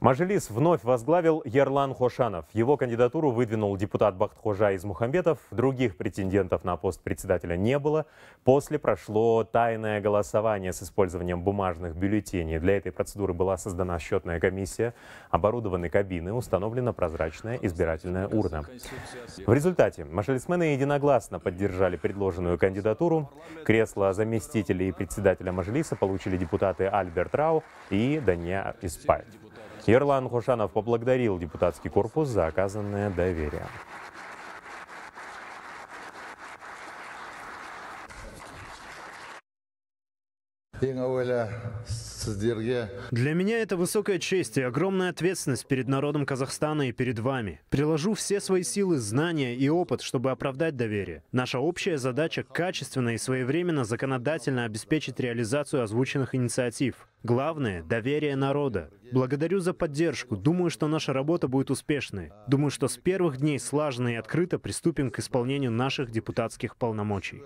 Мажилис вновь возглавил Ярлан Хошанов. Его кандидатуру выдвинул депутат Бахтхожа из Мухамбетов. Других претендентов на пост председателя не было. После прошло тайное голосование с использованием бумажных бюллетеней. Для этой процедуры была создана счетная комиссия. Оборудованы кабины, установлена прозрачная избирательная урна. В результате мажилисмены единогласно поддержали предложенную кандидатуру. Кресло заместителей председателя Мажилиса получили депутаты Альберт Рау и Дания Испай. Ерлан Хушанов поблагодарил депутатский корпус за оказанное доверие. Ең для меня это высокая честь и огромная ответственность перед народом Казахстана и перед вами. Приложу все свои силы, знания и опыт, чтобы оправдать доверие. Наша общая задача — качественно и своевременно законодательно обеспечить реализацию озвученных инициатив. Главное — доверие народа. Благодарю за поддержку. Думаю, что наша работа будет успешной. Думаю, что с первых дней слаженно и открыто приступим к исполнению наших депутатских полномочий.